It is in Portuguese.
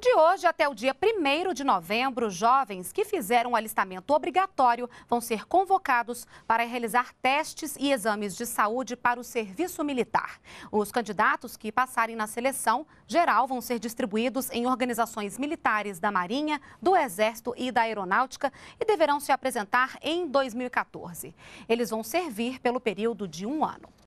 De hoje até o dia 1 de novembro, jovens que fizeram o um alistamento obrigatório vão ser convocados para realizar testes e exames de saúde para o serviço militar. Os candidatos que passarem na seleção geral vão ser distribuídos em organizações militares da Marinha, do Exército e da Aeronáutica e deverão se apresentar em 2014. Eles vão servir pelo período de um ano.